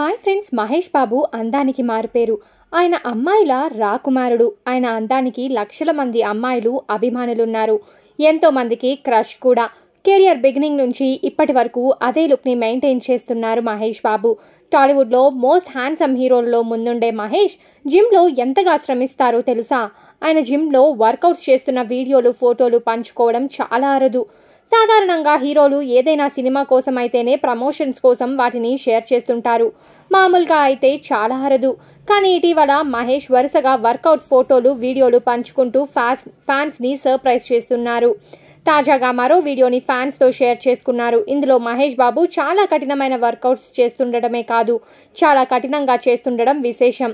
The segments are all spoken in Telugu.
హాయ్ ఫ్రెండ్స్ మహేష్ బాబు అందానికి మారిపేరు ఆయన అమ్మాయిల రాకుమారుడు ఆయన అందానికి లక్షల మంది అమ్మాయిలు అభిమానులున్నారు ఎంతో మందికి క్రష్ కూడా కెరియర్ బిగినింగ్ నుంచి ఇప్పటి వరకు అదే లుక్ని మెయింటైన్ చేస్తున్నారు మహేష్ బాబు టాలీవుడ్లో మోస్ట్ హ్యాండ్సమ్ హీరోల్లో ముందుండే మహేష్ జిమ్లో ఎంతగా శ్రమిస్తారో తెలుసా ఆయన జిమ్లో వర్కౌట్స్ చేస్తున్న వీడియోలు ఫోటోలు పంచుకోవడం చాలా అరదు సాధారణంగా హీరోలు ఏదైనా సినిమా కోసం అయితేనే ప్రమోషన్స్ కోసం వాటిని షేర్ చేస్తుంటారు మామూలుగా అయితే చాలా అరదు కానీ ఇటీవల మహేష్ వరుసగా వర్కౌట్ ఫోటోలు వీడియోలు పంచుకుంటూ ఫ్యాన్స్ ఫ్యాన్స్ని సర్ప్రైజ్ చేస్తున్నారు తాజాగా మరో వీడియోని ఫ్యాన్స్తో షేర్ చేసుకున్నారు ఇందులో మహేష్ బాబు చాలా కఠినమైన వర్కౌట్స్ చేస్తుండటమే కాదు చాలా కఠినంగా చేస్తుండడం విశేషం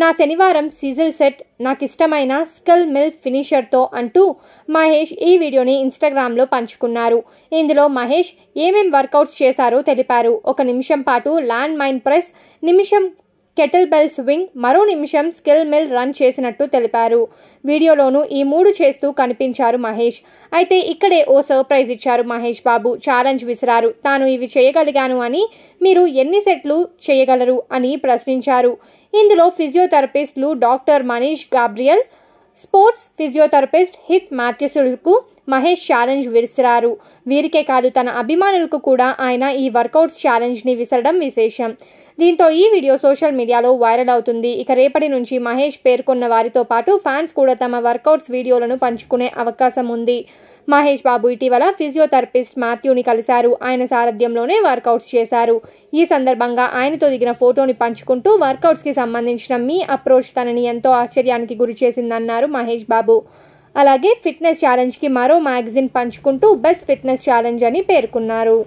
నా శనివారం సిజిల్ సెట్ నాకు ఇష్టమైన స్కిల్ మిల్ ఫినిషర్తో అంటూ మహేష్ ఈ వీడియోని ఇన్స్టాగ్రామ్లో పంచుకున్నారు ఇందులో మహేష్ ఏమేం వర్కౌట్స్ చేశారో తెలిపారు ఒక నిమిషం పాటు ల్యాండ్ మైన్ ప్రెస్ నిమిషం కెటిల్ బెల్ స్వింగ్ మరో నిమిషం స్కిల్ మిల్ రన్ చేసినట్టు తెలిపారు వీడియోలోనూ ఈ మూడు చేస్తూ కనిపించారు మహేష్ అయితే ఇక్కడే ఓ సర్ప్రైజ్ ఇచ్చారు మహేష్ బాబు ఛాలెంజ్ విసిరారు తాను ఇవి చేయగలిగాను అని మీరు ఎన్ని సెట్లు చేయగలరు అని ప్రశ్నించారు ఇందులో ఫిజియోథెరపిస్టులు doctor Manish Gabriel sports physiotherapist హిత్ మాథ్యూసులకు మహేష్ ఛాలెంజ్ విసిరారు వీరికే కాదు తన అభిమానులకు కూడా ఆయన ఈ వర్కౌట్స్ ఛాలెంజ్ని విసరడం విశేషం దీంతో ఈ వీడియో సోషల్ మీడియాలో వైరల్ అవుతుంది ఇక రేపటి నుంచి మహేష్ పేర్కొన్న వారితో పాటు ఫ్యాన్స్ కూడా తమ వర్కౌట్స్ వీడియోలను పంచుకునే అవకాశం ఉంది మహేష్ బాబు ఇటీవల ఫిజియోథెరపిస్ట్ మాథ్యూని కలిశారు ఆయన సారథ్యంలోనే వర్కౌట్స్ చేశారు ఈ సందర్భంగా ఆయనతో దిగిన ఫోటోని పంచుకుంటూ వర్కౌట్స్కి సంబంధించిన మీ అప్రోచ్ తనని ఎంతో ఆశ్చర్యానికి గురిచేసిందన్నారు మహేష్ బాబు అలాగే ఫిట్నెస్ కి మరో మ్యాగజైన్ పంచుకుంటూ బెస్ట్ ఫిట్నెస్ ఛాలెంజ్ అని పేర్కొన్నారు